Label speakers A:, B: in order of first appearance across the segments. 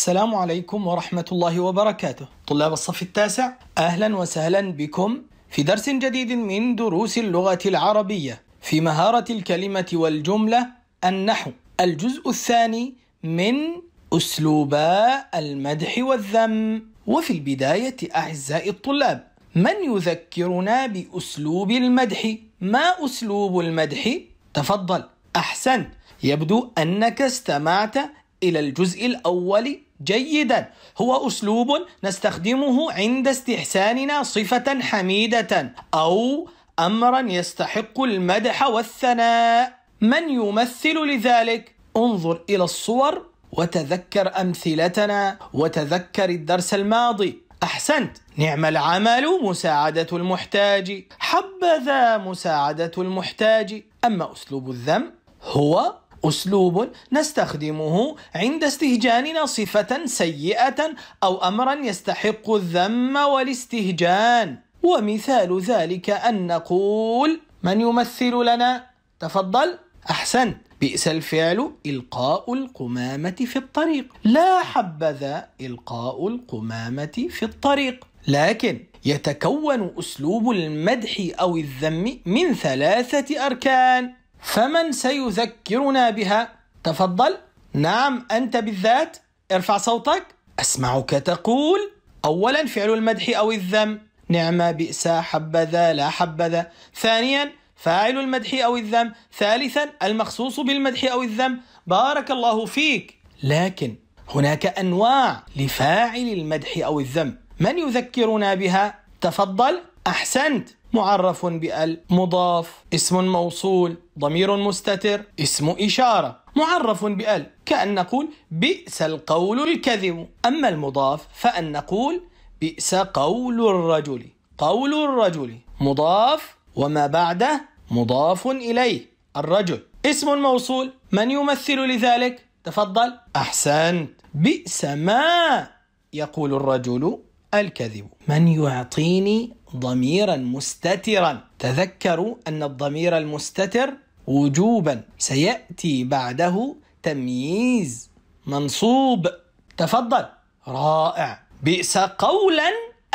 A: السلام عليكم ورحمة الله وبركاته طلاب الصف التاسع أهلا وسهلا بكم في درس جديد من دروس اللغة العربية في مهارة الكلمة والجملة النحو الجزء الثاني من أسلوبا المدح والذم وفي البداية أعزائي الطلاب من يذكرنا بأسلوب المدح؟ ما أسلوب المدح؟ تفضل أحسن يبدو أنك استمعت إلى الجزء الأول جيدا هو أسلوب نستخدمه عند استحساننا صفة حميدة أو أمرا يستحق المدح والثناء من يمثل لذلك؟ انظر إلى الصور وتذكر أمثلتنا وتذكر الدرس الماضي أحسنت نعم العمل مساعدة المحتاج حبذا مساعدة المحتاج أما أسلوب الذم هو أسلوب نستخدمه عند استهجاننا صفة سيئة أو أمرا يستحق الذم والاستهجان ومثال ذلك أن نقول من يمثل لنا؟ تفضل أحسنت بئس الفعل إلقاء القمامة في الطريق لا حبذا إلقاء القمامة في الطريق لكن يتكون أسلوب المدح أو الذم من ثلاثة أركان فمن سيذكرنا بها تفضل نعم أنت بالذات ارفع صوتك أسمعك تقول أولا فعل المدح أو الذم نعم بئس حبذا لا حبذا ثانيا فاعل المدح أو الذم ثالثا المخصوص بالمدح أو الذم بارك الله فيك لكن هناك أنواع لفاعل المدح أو الذم من يذكرنا بها تفضل أحسنت معرف بال مضاف اسم موصول ضمير مستتر اسم إشارة معرف بال كأن نقول بئس القول الكذب أما المضاف فأن نقول بئس قول الرجل قول الرجل مضاف وما بعده مضاف إليه الرجل اسم موصول من يمثل لذلك؟ تفضل أحسنت بئس ما يقول الرجل الكذب من يعطيني ضميرا مستترا تذكروا أن الضمير المستتر وجوبا سيأتي بعده تمييز منصوب تفضل رائع بئس قولا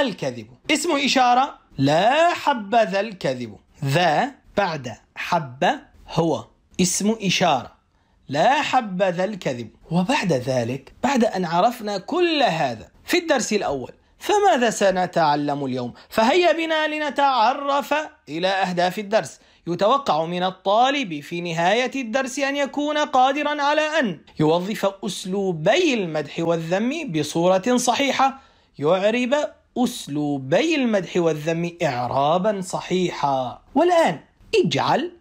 A: الكذب اسم إشارة لا حبذا الكذب ذا بعد حب هو اسم إشارة لا حبذا الكذب وبعد ذلك بعد أن عرفنا كل هذا في الدرس الأول فماذا سنتعلم اليوم؟ فهيا بنا لنتعرف إلى أهداف الدرس. يتوقع من الطالب في نهاية الدرس أن يكون قادرا على أن يوظف أسلوبي المدح والذم بصورة صحيحة، يعرب أسلوبي المدح والذم إعرابا صحيحا. والآن اجعل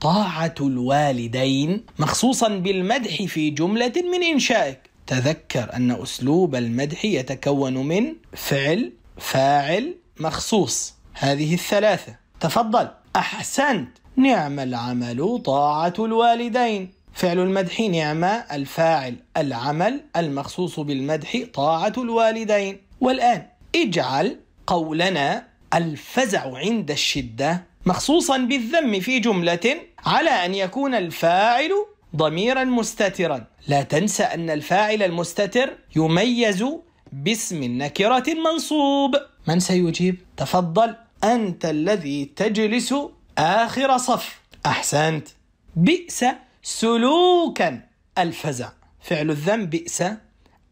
A: طاعة الوالدين مخصوصا بالمدح في جملة من إنشائك. تذكر أن أسلوب المدح يتكون من فعل فاعل مخصوص هذه الثلاثة تفضل أحسنت نعم العمل طاعة الوالدين فعل المدح نعم الفاعل العمل المخصوص بالمدح طاعة الوالدين والآن اجعل قولنا الفزع عند الشدة مخصوصا بالذم في جملة على أن يكون الفاعل ضميرا مستترا لا تنسى أن الفاعل المستتر يميز باسم نكرة منصوب من سيجيب؟ تفضل أنت الذي تجلس آخر صف أحسنت بئس سلوكا الفزع فعل الذنب بئس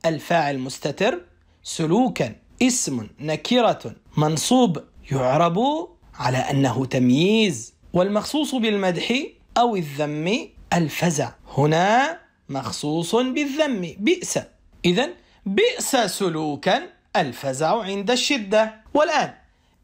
A: الفاعل مستتر سلوكا اسم نكرة منصوب يعرب على أنه تمييز والمخصوص بالمدح أو الذم الفزع هنا مخصوص بالذم بئس إذا بئس سلوكا الفزع عند الشدة والآن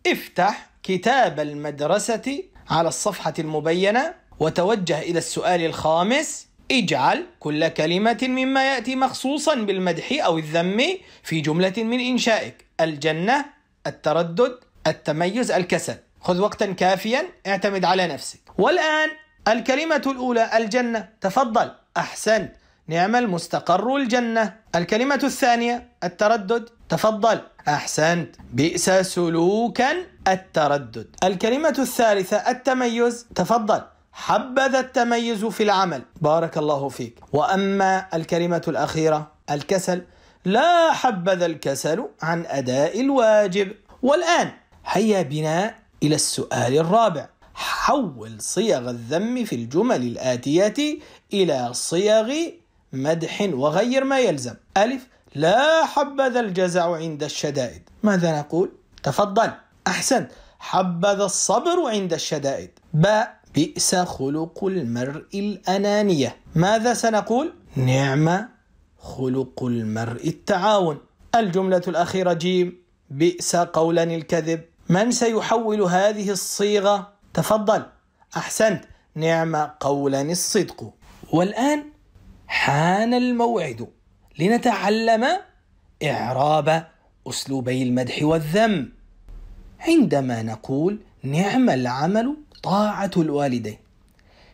A: افتح كتاب المدرسة على الصفحة المبينة وتوجه إلى السؤال الخامس اجعل كل كلمة مما يأتي مخصوصا بالمدح أو الذم في جملة من إنشائك الجنة التردد التميز الكسل خذ وقتا كافيا اعتمد على نفسك والآن الكلمة الأولى الجنة تفضل أحسنت نعم المستقر الجنة الكلمة الثانية التردد تفضل أحسنت بئس سلوكا التردد الكلمة الثالثة التميز تفضل حبذا التميز في العمل بارك الله فيك وأما الكلمة الأخيرة الكسل لا حبذا الكسل عن أداء الواجب والآن هيا بنا إلى السؤال الرابع حول صيغ الذم في الجمل الآتية إلى صيغ مدح وغير ما يلزم ألف لا حبذا الجزع عند الشدائد ماذا نقول؟ تفضل أحسنت حبذا الصبر عند الشدائد باء بئس خلق المرء الأنانية ماذا سنقول؟ نعم خلق المرء التعاون الجملة الأخيرة جيم بئس قولا الكذب من سيحول هذه الصيغة تفضل أحسنت نعم قولا الصدق والآن حان الموعد لنتعلم إعراب أسلوبي المدح والذم عندما نقول نعم العمل طاعة الوالدين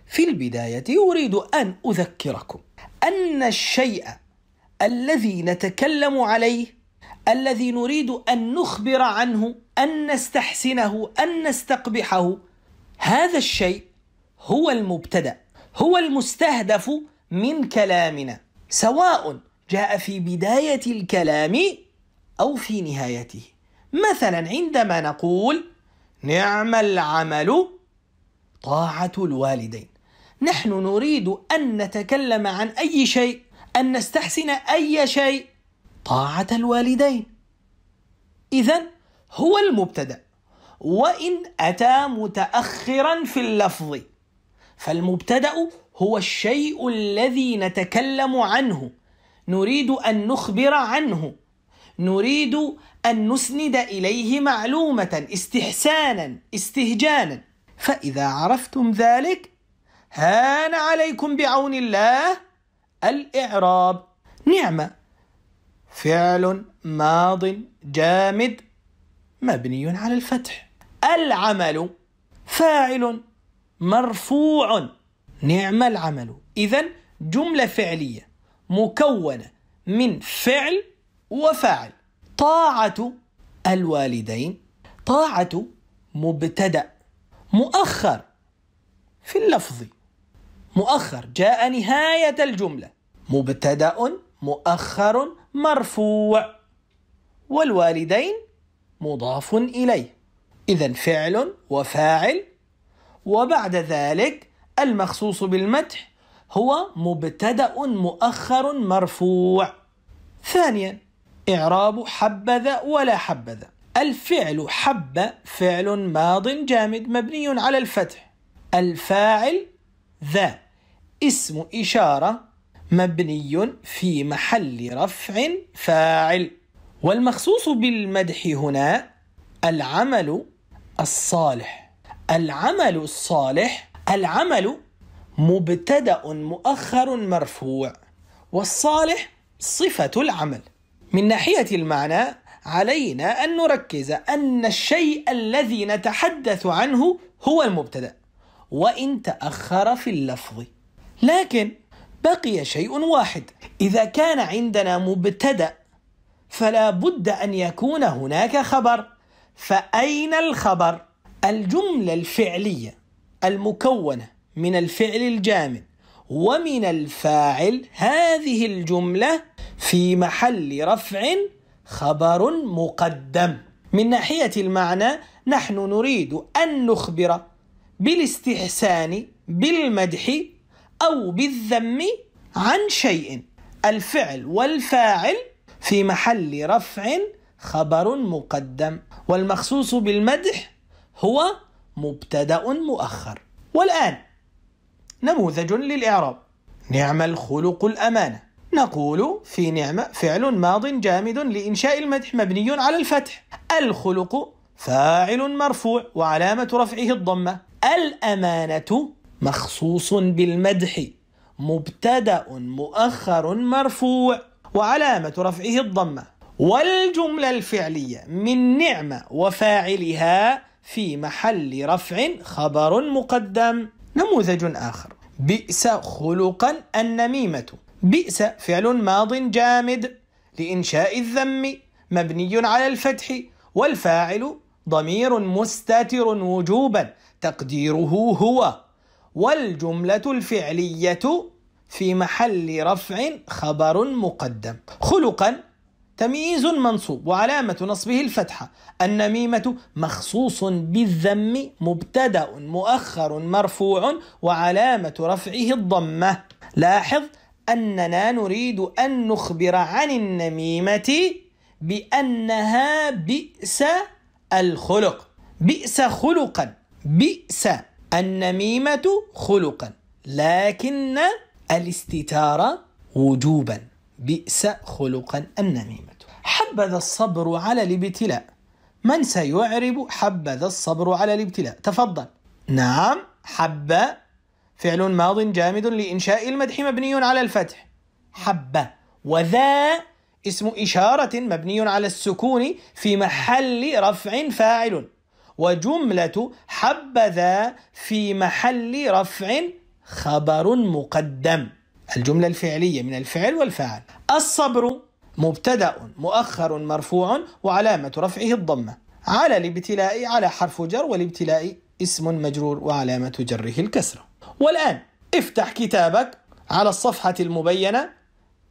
A: في البداية أريد أن أذكركم أن الشيء الذي نتكلم عليه الذي نريد أن نخبر عنه أن نستحسنه أن نستقبحه هذا الشيء هو المبتدا هو المستهدف من كلامنا سواء جاء في بدايه الكلام او في نهايته مثلا عندما نقول نعم العمل طاعه الوالدين نحن نريد ان نتكلم عن اي شيء ان نستحسن اي شيء طاعه الوالدين اذا هو المبتدا وإن أتى متأخرا في اللفظ فالمبتدأ هو الشيء الذي نتكلم عنه نريد أن نخبر عنه نريد أن نسند إليه معلومة استحسانا استهجانا فإذا عرفتم ذلك هان عليكم بعون الله الإعراب نعمة فعل ماض جامد مبني على الفتح العمل فاعل مرفوع نعم العمل إذا جملة فعلية مكونة من فعل وفاعل طاعة الوالدين طاعة مبتدأ مؤخر في اللفظ مؤخر جاء نهاية الجملة مبتدأ مؤخر مرفوع والوالدين مضاف إليه إذا فعل وفاعل وبعد ذلك المخصوص بالمدح هو مبتدأ مؤخر مرفوع ثانيا إعراب حبذ ولا حبذ الفعل حب فعل ماض جامد مبني على الفتح الفاعل ذا اسم إشارة مبني في محل رفع فاعل والمخصوص بالمدح هنا العمل الصالح العمل الصالح العمل مبتدا مؤخر مرفوع والصالح صفه العمل من ناحيه المعنى علينا ان نركز ان الشيء الذي نتحدث عنه هو المبتدا وان تاخر في اللفظ لكن بقي شيء واحد اذا كان عندنا مبتدا فلا بد ان يكون هناك خبر فأين الخبر؟ الجملة الفعلية المكونة من الفعل الجامد ومن الفاعل هذه الجملة في محل رفع خبر مقدم من ناحية المعنى نحن نريد أن نخبر بالاستحسان بالمدح أو بالذم عن شيء الفعل والفاعل في محل رفع خبر مقدم والمخصوص بالمدح هو مبتدا مؤخر والآن نموذج للإعراب نعم الخلق الأمانة نقول في نعمة فعل ماض جامد لإنشاء المدح مبني على الفتح الخلق فاعل مرفوع وعلامة رفعه الضمة الأمانة مخصوص بالمدح مبتدأ مؤخر مرفوع وعلامة رفعه الضمة والجملة الفعلية من نعمة وفاعلها في محل رفع خبر مقدم نموذج آخر بئس خلقا النميمة بئس فعل ماض جامد لإنشاء الذم مبني على الفتح والفاعل ضمير مستتر وجوبا تقديره هو والجملة الفعلية في محل رفع خبر مقدم خلقا تمييز منصوب وعلامة نصبه الفتحة النميمة مخصوص بالذم مبتدأ مؤخر مرفوع وعلامة رفعه الضمة لاحظ أننا نريد أن نخبر عن النميمة بأنها بئس الخلق بئس خلقا بئس النميمة خلقا لكن الاستتار وجوبا بئس خلقا النميمة حبذا الصبر على الابتلاء من سيعرب حبذا الصبر على الابتلاء تفضل نعم حب فعل ماض جامد لإنشاء المدح مبني على الفتح حب وذا اسم إشارة مبني على السكون في محل رفع فاعل وجملة حبذا في محل رفع خبر مقدم الجملة الفعلية من الفعل والفاعل الصبر مبتدأ مؤخر مرفوع وعلامة رفعه الضمة على الابتلاء على حرف جر والابتلاء اسم مجرور وعلامة جره الكسرة والآن افتح كتابك على الصفحة المبينة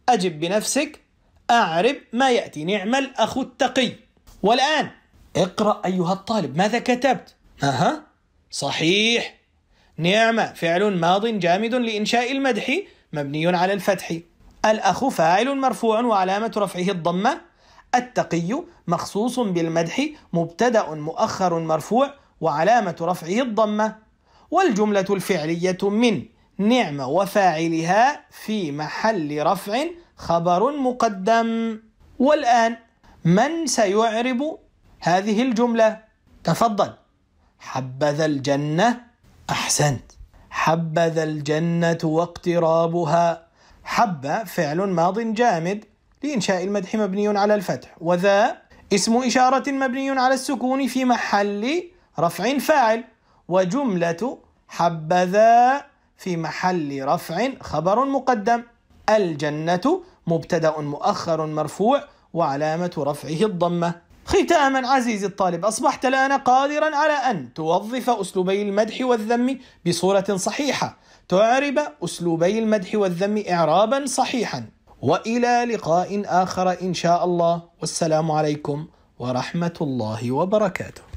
A: أجب بنفسك أعرب ما يأتي نعم الأخ التقي والآن اقرأ أيها الطالب ماذا كتبت أها صحيح نعمة فعل ماض جامد لإنشاء المدح مبني على الفتح الأخ فاعل مرفوع وعلامة رفعه الضمة التقي مخصوص بالمدح مبتدأ مؤخر مرفوع وعلامة رفعه الضمة والجملة الفعلية من نعم وفاعلها في محل رفع خبر مقدم والآن من سيعرب هذه الجملة؟ تفضل حبذا الجنة أحسنت حبذا الجنة واقترابها حب فعل ماض جامد لإنشاء المدح مبني على الفتح وذا اسم إشارة مبني على السكون في محل رفع فاعل وجملة حبذا في محل رفع خبر مقدم الجنة مبتدأ مؤخر مرفوع وعلامة رفعه الضمة ختاما عزيزي الطالب أصبحت الآن قادرا على أن توظف أسلوبي المدح والذم بصورة صحيحة تعرب أسلوبي المدح والذم إعرابا صحيحا وإلى لقاء آخر إن شاء الله والسلام عليكم ورحمة الله وبركاته